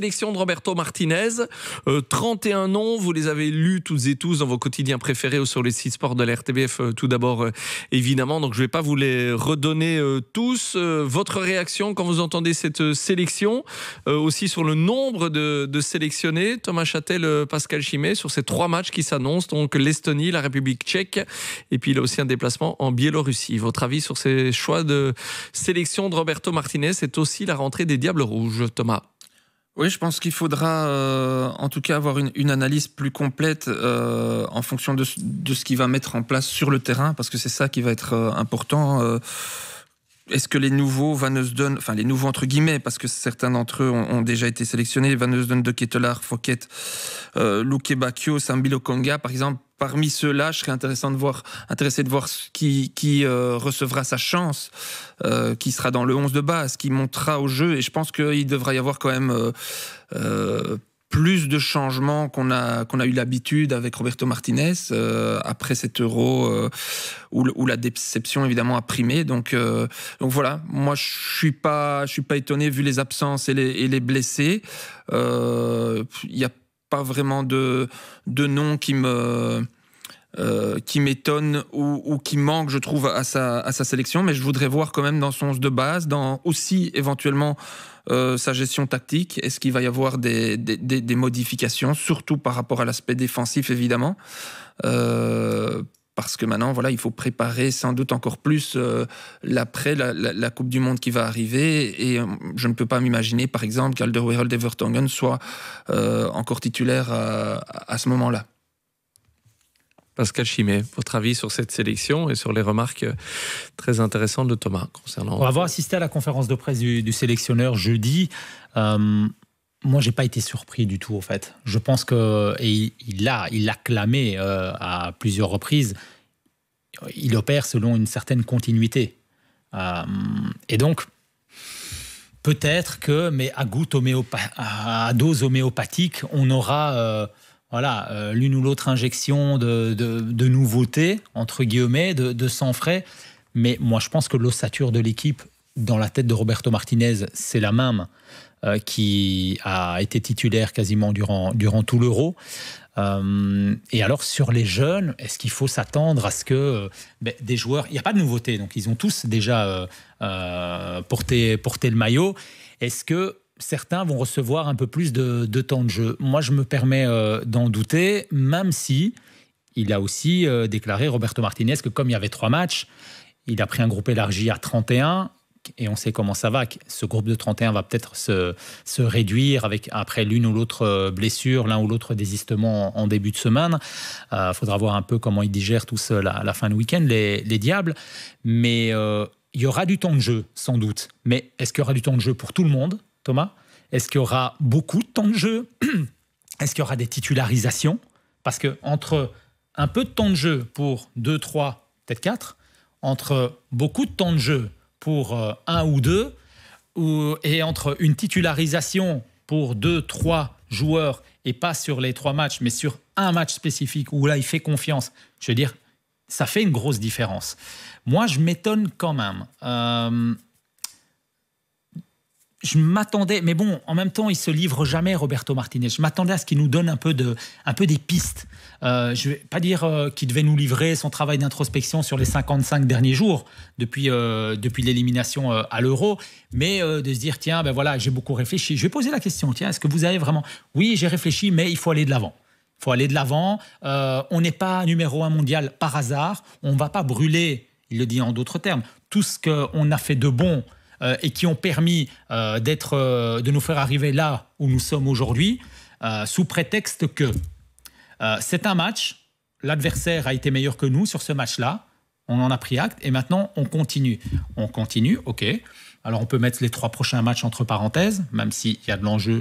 Sélection de Roberto Martinez, 31 euh, noms, vous les avez lus toutes et tous dans vos quotidiens préférés ou sur les sites sports de l'RTBF euh, tout d'abord euh, évidemment, donc je ne vais pas vous les redonner tous. votre réaction quand vous entendez cette sélection, aussi sur le nombre de, de sélectionnés, Thomas Châtel, Pascal Chimé, sur ces trois matchs qui s'annoncent, donc l'Estonie, la République tchèque, et puis il a aussi un déplacement en Biélorussie. Votre avis sur ces choix de sélection de Roberto Martinez, c'est aussi la rentrée des Diables Rouges, Thomas oui, je pense qu'il faudra euh, en tout cas avoir une, analyse plus complète euh, en fonction de, de ce qu'il va mettre en place sur le terrain, parce que c'est ça qui va être euh, important. Euh. Est-ce que les nouveaux Van Eusden, enfin les nouveaux entre guillemets, parce que certains d'entre eux ont, déjà été sélectionnés, Van Eusden de Ketelar, Fouquet, euh, Luke Bacchio, Sambilo Konga, par exemple, parmi ceux-là, je serais intéressant de voir, intéressé de voir qui, qui euh, recevra sa chance, euh, qui sera dans le 11 de base, qui montera au jeu. Et je pense qu'il devra y avoir quand même euh, plus de changements qu'on a, qu'on a eu l'habitude avec Roberto Martinez après cet euro où, où, la déception évidemment a primé. Donc, donc voilà, moi je suis pas, je suis pas étonné vu les absences et les, et les blessés. Il n'y a pas vraiment de, de nom qui me, euh, qui m'étonne ou, ou, qui manque, je trouve, à sa, à sa sélection. Mais je voudrais voir quand même dans son de base, dans aussi éventuellement euh, sa gestion tactique. Est-ce qu'il va y avoir des, des, des, modifications, surtout par rapport à l'aspect défensif, évidemment euh, parce que maintenant, voilà, il faut préparer sans doute encore plus euh, l'après, la, la, Coupe du Monde qui va arriver. Et euh, je ne peux pas m'imaginer, par exemple, qu'Alderweireld Evertongen soit encore titulaire à, à ce moment-là. Pascal Chimé, votre avis sur cette sélection et sur les remarques euh, très intéressantes de Thomas concernant. On avoir assisté à la conférence de presse du, sélectionneur jeudi. moi, euh, moi, j'ai pas été surpris du tout, en fait. Je pense que et il l'a, il l'a clamé euh, à plusieurs reprises. Il opère selon une certaine continuité. et donc, peut-être que, mais à goutte à dose homéopathique, on aura voilà, euh, l'une ou l'autre injection de, de, entre guillemets, de, de frais. Mais moi, je pense que l'ossature de l'équipe dans la tête de Roberto Martinez, c'est la même euh, qui a été titulaire quasiment durant, durant tout l'euro. Euh, et alors sur les jeunes, est-ce qu'il faut s'attendre à ce que ben, des joueurs, il n'y a pas de nouveauté, donc ils ont tous déjà porté, porté, le maillot. Est-ce que certains vont recevoir un peu plus de, temps de jeu. Moi, je me permets euh, d'en douter, même si il a aussi euh, déclaré, Roberto Martinez, que comme il y avait trois matchs, il a pris un groupe élargi à 31 et on sait comment ça va. Ce groupe de 31 va peut-être se, réduire avec après l'une ou l'autre euh, blessure, l'un ou l'autre désistement en, début de semaine. Il faudra voir un peu comment ils digèrent tous à la fin du week-end, les, diables. Mais il y aura du temps de jeu, sans doute. Mais est-ce qu'il y aura du temps de jeu pour tout le monde Thomas Est-ce qu'il y aura beaucoup de temps de jeu Est-ce qu'il y aura des titularisations Parce que entre un peu de temps de jeu pour 2, 3, peut-être 4, entre beaucoup de temps de jeu pour euh, un ou 2, et entre une titularisation pour 2, 3 joueurs, et pas sur les 3 matchs, mais sur un match spécifique où là il fait confiance, je veux dire, ça fait une grosse différence. Moi, je m'étonne quand même. Euh, je m'attendais, mais bon, en même temps, il se livre jamais, Roberto Martinez. Je m'attendais à ce qu'il nous donne un peu, de, un peu des pistes. Je euh, je vais pas dire euh, qu'il devait nous livrer son travail d'introspection sur les 55 derniers jours depuis, euh, depuis l'élimination à l'euro, mais de se dire, tiens, ben voilà, j'ai beaucoup réfléchi. Je vais poser la question, tiens, est-ce que vous avez vraiment... Oui, j'ai réfléchi, mais il faut aller de l'avant Il faut aller de l'avant. on n'est pas numéro un mondial par hasard. On ne va pas brûler, il le dit en d'autres termes, tout ce qu'on a fait de bon euh, et qui ont permis euh, d'être, euh, de nous faire arriver là où nous sommes aujourd'hui, sous prétexte que c'est un match, l'adversaire a été meilleur que nous sur ce match-là, on en a pris acte et maintenant on continue. On continue, ok. Alors on peut mettre les trois prochains matchs entre parenthèses, même s'il y a de l'enjeu.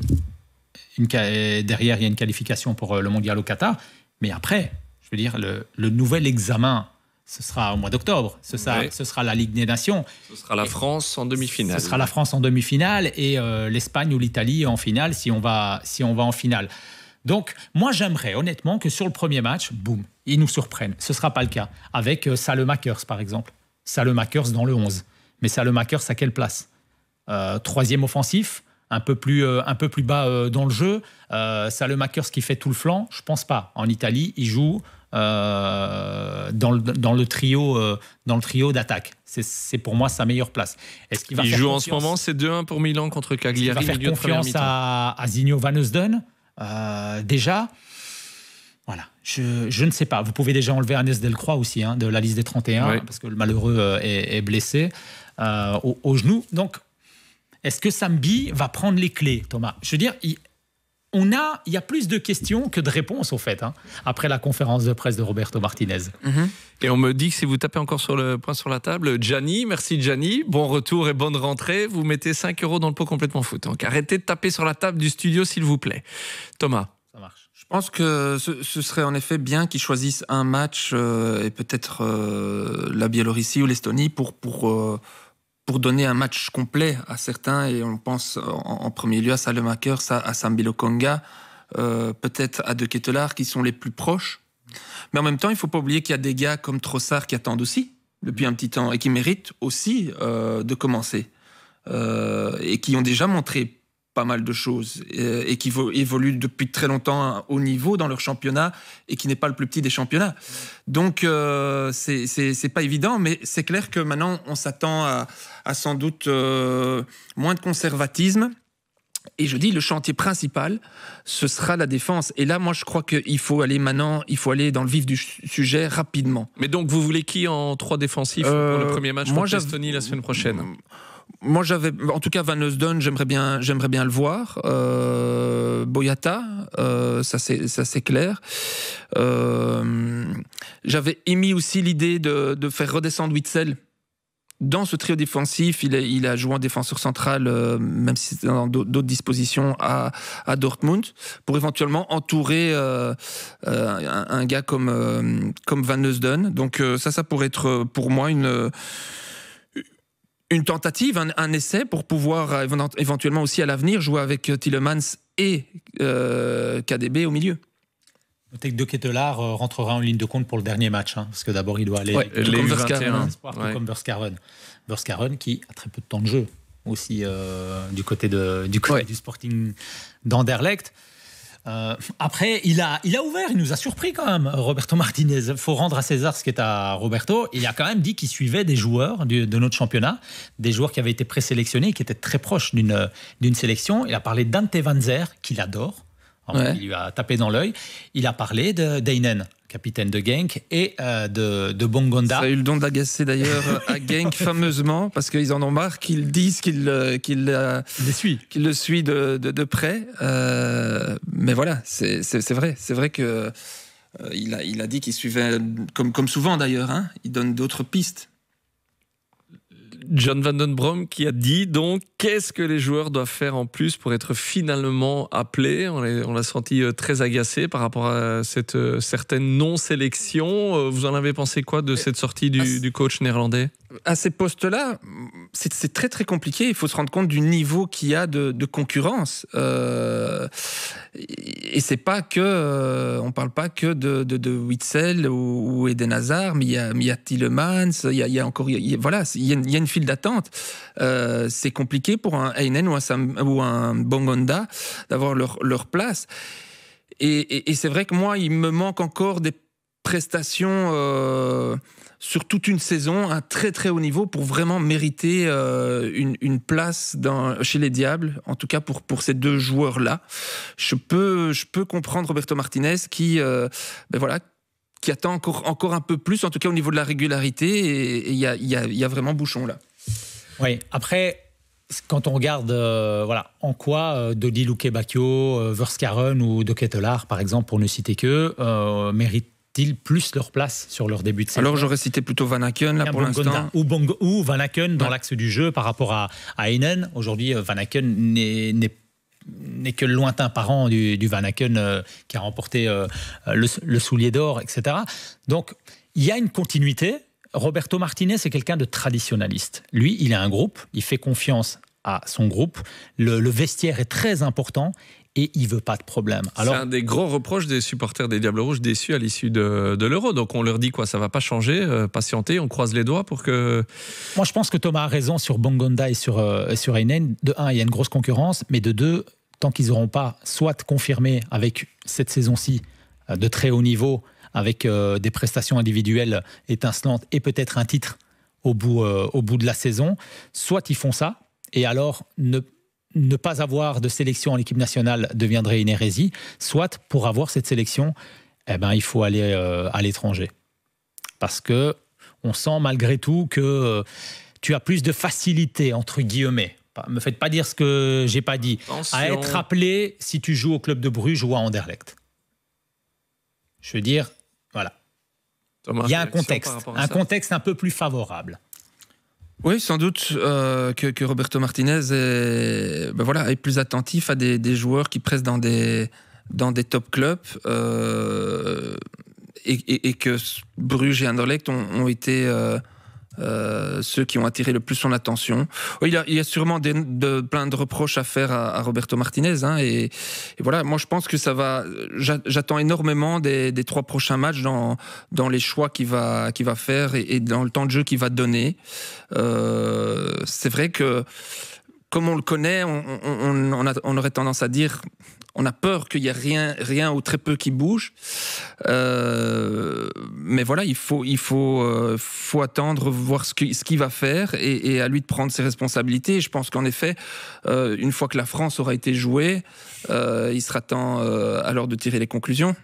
derrière, il y a une qualification pour le mondial au Qatar. Mais après, je veux dire, le nouvel examen ce sera au mois d'octobre, ce, sera la Ligue des Nations. Ce sera la France en demi-finale. Ce sera la France en demi-finale et euh, l'Espagne ou l'Italie en finale si on va, si on va en finale. Donc, moi, j'aimerais honnêtement que sur le premier match, boum, ils nous surprennent. Ce ne sera pas le cas. Avec euh, Salemakers, par exemple. Salemakers dans le 11. Mais Salemakers, à quelle place euh, Troisième offensif, un peu plus, un peu plus bas dans le jeu. Salemakers qui fait tout le flanc, je pense pas. En Italie, il joue euh, dans, le, trio, euh, dans le trio d'attaque. C'est pour moi sa meilleure place. Est-ce qu'il va Il joue en ce moment, c'est 2-1 pour Milan contre Cagliari. Il va faire confiance à, Zinho Van euh, déjà. Voilà, je, ne sais pas. Vous pouvez déjà enlever Agnès Delcroix aussi hein, de la liste des 31, parce que le malheureux est, blessé au, au genou. Donc, est-ce que Sambi va prendre les clés, Thomas Je veux dire, il, on a, il y a plus de questions que de réponses, au fait, hein, après la conférence de presse de Roberto Martinez. Et on me dit que si vous tapez encore sur le point sur la table, Gianni, merci Gianni, bon retour et bonne rentrée. Vous mettez 5 euros dans le pot complètement foot. Donc arrêtez de taper sur la table du studio, s'il vous plaît. Thomas. Ça marche. Je pense que ce, serait en effet bien qu'ils choisissent un match, euh, et peut-être euh, la Biélorussie ou l'Estonie, pour. pour euh, pour donner un match complet à certains, et on pense en, premier lieu à Salemaker, à sambilo Konga, euh, peut-être à De Ketelaar, qui sont les plus proches. Mais en même temps, il ne faut pas oublier qu'il y a des gars comme Trossard qui attendent aussi depuis un petit temps et qui méritent aussi euh, de commencer euh, et qui ont déjà montré pas mal de choses euh, et, qui évoluent depuis très longtemps hein, au niveau dans leur championnat et qui n'est pas le plus petit des championnats. Donc euh, c'est pas évident, mais c'est clair que maintenant on s'attend à, sans doute euh, moins de conservatisme. Et je dis le chantier principal, ce sera la défense. Et là, moi, je crois qu'il faut aller maintenant, il faut aller dans le vif du sujet rapidement. Mais donc, vous voulez qui en trois défensifs pour le premier match moi, contre la semaine prochaine moi, j'avais, en tout cas, Van Osdon, j'aimerais bien, j'aimerais bien le voir. Euh, Boyata, euh, ça c'est, ça c'est clair. Euh, j'avais émis aussi l'idée de, faire redescendre Witzel. Dans ce trio défensif, il a, il a joué en défenseur central, même si c'était dans d'autres dispositions, à, Dortmund, pour éventuellement entourer un, gars comme, comme Van Neusden. Donc ça, ça pourrait être pour moi une une tentative, un, essai pour pouvoir euh, éventuellement aussi à l'avenir jouer avec euh, Tillemans et euh, KDB au milieu. Notez que De Ketelaar rentrera en ligne de compte pour le dernier match, hein, parce que d'abord il doit aller ouais, comme hein. qui a très peu de temps de jeu aussi du côté, de, du, du Sporting d'Anderlecht. Euh, après, il a, il a ouvert, il nous a surpris quand même, Roberto Martinez. Il faut rendre à César ce qui est à Roberto. Il a quand même dit qu'il suivait des joueurs de notre championnat, des joueurs qui avaient été présélectionnés, qui étaient très proches d'une sélection. Il a parlé d'Ante Van qu'il adore. Il lui a tapé dans l'œil. Il a parlé de capitaine de Genk, et euh, de, de, Bongonda. Ça a eu le don d'agacer d'ailleurs à Genk fameusement, parce qu'ils en ont marre qu'ils disent euh, euh, qu'il le suit de, de, près. mais voilà, c'est vrai. C'est vrai que il a, il, a, dit qu'il suivait, comme, comme souvent d'ailleurs, hein. il donne d'autres pistes. John Vandenbrom qui a dit donc qu'est-ce que les joueurs doivent faire en plus pour être finalement appelés. On l'a senti euh, très agacé par rapport à cette euh, certaine non-sélection. Euh, vous en avez pensé quoi de cette sortie du coach néerlandais À ces postes-là, c'est très très compliqué. Il faut se rendre compte du niveau qu'il y a de, concurrence. Euh, et c'est pas que euh, on parle pas que de, de, Witzel ou, ou, Eden Hazard, mais il y a, il Tillemans, il y a, encore, voilà, il y a, une, file d'attente. Euh, c'est compliqué pour un Einen ou un, ou un Bongonda d'avoir leur, place. Et, et c'est vrai que moi, il me manque encore des prestations sur toute une saison, un très très haut niveau pour vraiment mériter euh, une, place chez les Diables, en tout cas pour, pour ces deux joueurs-là. Je peux, je peux comprendre Roberto Martinez qui, euh, ben voilà, qui attend encore, encore un peu plus, en tout cas au niveau de la régularité, et il y a, vraiment bouchon là. Oui, après, quand on regarde euh, voilà, en quoi Dodi Luque Bacchio, ou De par exemple, pour ne citer que, méritent plus leur place sur leur début de saison Alors j'aurais cité plutôt Van Aken là pour l'instant. Ou, Van dans l'axe du jeu par rapport à, à Heinen. Aujourd'hui, euh, Van Aken n'est que le lointain parent du, du Van Aken euh, qui a remporté euh, le, soulier d'or, etc. Donc, il y a une continuité. Roberto Martinez, est quelqu'un de traditionnaliste. Lui, il a un groupe, il fait confiance à son groupe. le vestiaire est très important et il veut pas de problème. Alors, c'est un des gros reproches des supporters des Diables Rouges déçus à l'issue de, l'Euro. Donc on leur dit quoi, ça va pas changer, euh, Patienter. on croise les doigts pour que. Moi je pense que Thomas a raison sur Bongonda et sur, euh, sur Einen. De un, il y a une grosse concurrence, mais de deux, tant qu'ils n'auront pas soit confirmé avec cette saison-ci euh, de très haut niveau, avec des prestations individuelles étincelantes et peut-être un titre au bout, au bout de la saison, soit ils font ça, et alors ne ne pas avoir de sélection en équipe nationale deviendrait une hérésie, soit pour avoir cette sélection, eh ben, il faut aller euh, à l'étranger. Parce que on sent malgré tout que euh, tu as plus de facilité, entre guillemets. Me faites pas dire ce que j'ai pas dit. À être appelé si tu joues au club de Bruges ou à Anderlecht. Je veux dire, voilà. il y a un contexte, un contexte un peu plus favorable. Oui, sans doute euh, que, que, Roberto Martinez est, ben voilà, est plus attentif à des, des, joueurs qui pressent dans des, dans des top clubs euh, et, et, et, que Bruges et Anderlecht ont, ont été euh, euh, ceux qui ont attiré le plus son attention. Il y a, sûrement de, plein de reproches à faire à, Roberto Martinez. Hein, et, voilà, moi je pense que ça va. J'attends énormément des, trois prochains matchs dans, dans les choix qu'il va, va faire et, dans le temps de jeu qu'il va donner. Euh, c'est vrai que. Comme on le connaît, on, on, aurait tendance à dire on a peur qu'il n'y ait rien, rien ou très peu qui bouge. Euh, mais voilà, il faut, il faut, euh, faut attendre, voir ce qu'il ce qui va faire et, à lui de prendre ses responsabilités. je pense qu'en effet, euh, une fois que la France aura été jouée, euh, il sera temps alors de tirer les conclusions.